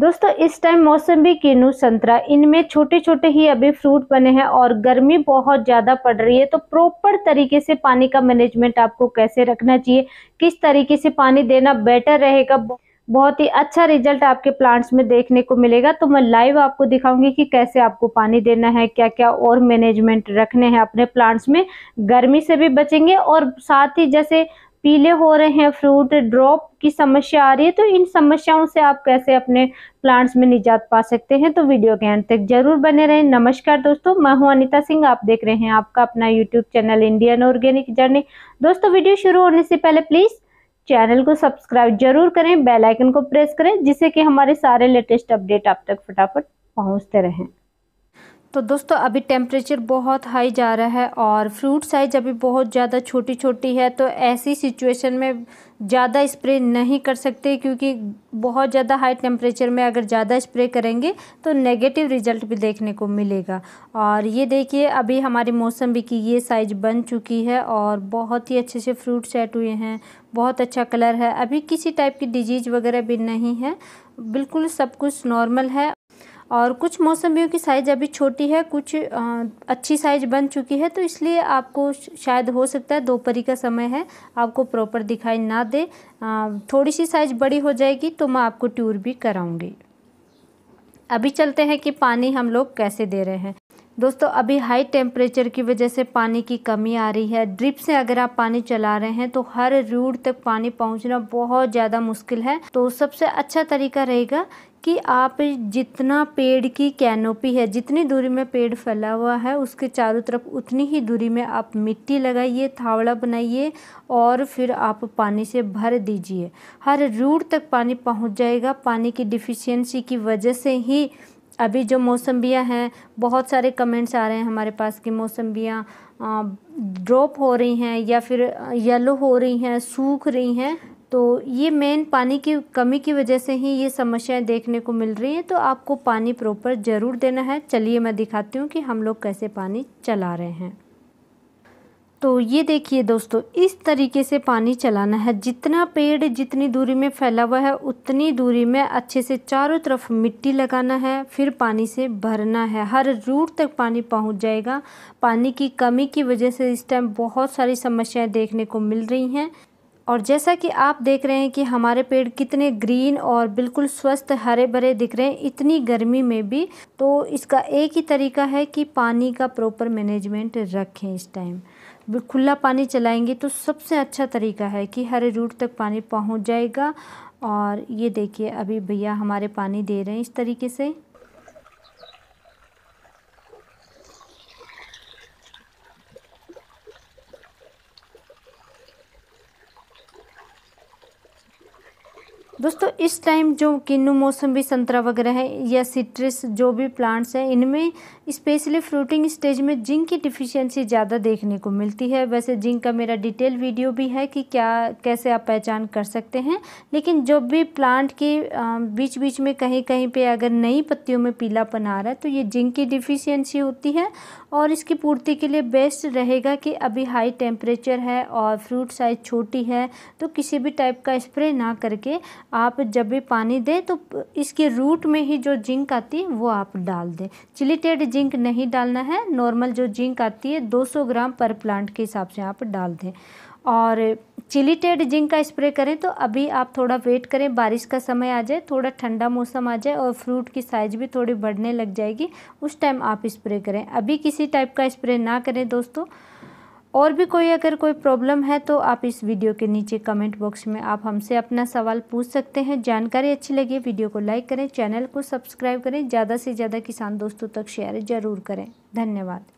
दोस्तों इस टाइम मौसम भी किन्नू संतरा इनमें छोटे छोटे ही अभी फ्रूट बने हैं और गर्मी बहुत ज़्यादा पड़ रही है तो प्रॉपर तरीके से पानी का मैनेजमेंट आपको कैसे रखना चाहिए किस तरीके से पानी देना बेटर रहेगा बहुत ही अच्छा रिजल्ट आपके प्लांट्स में देखने को मिलेगा तो मैं लाइव आपको दिखाऊंगी कि कैसे आपको पानी देना है क्या क्या और मैनेजमेंट रखने हैं अपने प्लांट्स में गर्मी से भी बचेंगे और साथ ही जैसे पीले हो रहे हैं फ्रूट ड्रॉप की समस्या आ रही है तो इन समस्याओं से आप कैसे अपने प्लांट्स में निजात पा सकते हैं तो वीडियो के अंत तक जरूर बने रहें नमस्कार दोस्तों मैं हूं अनिता सिंह आप देख रहे हैं आपका अपना YouTube channel Indian organic journey दोस्तों वीडियो शुरू होने से पहले प्लीज़ चैनल को सब्सक्राइब जरूर करें बेलाइकन को प्रेस करें जिससे कि हमारे सारे लेटेस्ट अपडेट आप तक फटाफट पहुंचते रहें तो दोस्तों अभी टेम्परेचर बहुत हाई जा रहा है और फ्रूट साइज अभी बहुत ज़्यादा छोटी छोटी है तो ऐसी सिचुएशन में ज़्यादा स्प्रे नहीं कर सकते क्योंकि बहुत ज़्यादा हाई टेम्परेचर में अगर ज़्यादा स्प्रे करेंगे तो नेगेटिव रिजल्ट भी देखने को मिलेगा और ये देखिए अभी हमारी भी की ये साइज़ बन चुकी है और बहुत ही अच्छे से फ्रूट सेट हुए हैं बहुत अच्छा कलर है अभी किसी टाइप की डिजीज़ वगैरह भी नहीं है बिल्कुल सब कुछ नॉर्मल है और कुछ मौसमियों की साइज़ अभी छोटी है कुछ अच्छी साइज़ बन चुकी है तो इसलिए आपको शायद हो सकता है दोपहरी का समय है आपको प्रॉपर दिखाई ना दे थोड़ी सी साइज़ बड़ी हो जाएगी तो मैं आपको टूर भी कराऊँगी अभी चलते हैं कि पानी हम लोग कैसे दे रहे हैं दोस्तों अभी हाई टेम्परेचर की वजह से पानी की कमी आ रही है ड्रिप से अगर आप पानी चला रहे हैं तो हर रूट तक पानी पहुंचना बहुत ज़्यादा मुश्किल है तो सबसे अच्छा तरीका रहेगा कि आप जितना पेड़ की कैनोपी है जितनी दूरी में पेड़ फैला हुआ है उसके चारों तरफ उतनी ही दूरी में आप मिट्टी लगाइए थावड़ा बनाइए और फिर आप पानी से भर दीजिए हर रूट तक पानी पहुँच जाएगा पानी की डिफिशियंसी की वजह से ही अभी जो मौसम्बियाँ हैं बहुत सारे कमेंट्स आ रहे हैं हमारे पास कि मौसम्बियाँ ड्रॉप हो रही हैं या फिर येलो हो रही हैं सूख रही हैं तो ये मेन पानी की कमी की वजह से ही ये समस्याएं देखने को मिल रही हैं तो आपको पानी प्रॉपर ज़रूर देना है चलिए मैं दिखाती हूँ कि हम लोग कैसे पानी चला रहे हैं तो ये देखिए दोस्तों इस तरीके से पानी चलाना है जितना पेड़ जितनी दूरी में फैला हुआ है उतनी दूरी में अच्छे से चारों तरफ मिट्टी लगाना है फिर पानी से भरना है हर रूट तक पानी पहुंच जाएगा पानी की कमी की वजह से इस टाइम बहुत सारी समस्याएं देखने को मिल रही हैं और जैसा कि आप देख रहे हैं कि हमारे पेड़ कितने ग्रीन और बिल्कुल स्वस्थ हरे भरे दिख रहे हैं इतनी गर्मी में भी तो इसका एक ही तरीका है कि पानी का प्रॉपर मैनेजमेंट रखें इस टाइम खुला पानी चलाएंगे तो सबसे अच्छा तरीका है कि हरे रूट तक पानी पहुंच जाएगा और ये देखिए अभी भैया हमारे पानी दे रहे हैं इस तरीके से दोस्तों इस टाइम जो किन्नू मौसम संतरा वगैरह है या सिट्रस जो भी प्लांट्स हैं इनमें स्पेशली फ्रूटिंग स्टेज में जिंक की डिफिशियंसी ज़्यादा देखने को मिलती है वैसे जिंक का मेरा डिटेल वीडियो भी है कि क्या कैसे आप पहचान कर सकते हैं लेकिन जो भी प्लांट के बीच बीच में कहीं कहीं पे अगर नई पत्तियों में पीलापन आ रहा है तो ये जिंक की डिफिशियंसी होती है और इसकी पूर्ति के लिए बेस्ट रहेगा कि अभी हाई टेम्परेचर है और फ्रूट साइज़ छोटी है तो किसी भी टाइप का स्प्रे ना करके आप जब भी पानी दें तो इसके रूट में ही जो जिंक आती है वो आप डाल दें चिलीटेड जिंक नहीं डालना है नॉर्मल जो जिंक आती है 200 ग्राम पर प्लांट के हिसाब से आप डाल दें और चिलीटेड जिंक का स्प्रे करें तो अभी आप थोड़ा वेट करें बारिश का समय आ जाए थोड़ा ठंडा मौसम आ जाए और फ्रूट की साइज भी थोड़ी बढ़ने लग जाएगी उस टाइम आप स्प्रे करें अभी किसी टाइप का स्प्रे ना करें दोस्तों और भी कोई अगर कोई प्रॉब्लम है तो आप इस वीडियो के नीचे कमेंट बॉक्स में आप हमसे अपना सवाल पूछ सकते हैं जानकारी अच्छी लगी वीडियो को लाइक करें चैनल को सब्सक्राइब करें ज़्यादा से ज़्यादा किसान दोस्तों तक शेयर ज़रूर करें धन्यवाद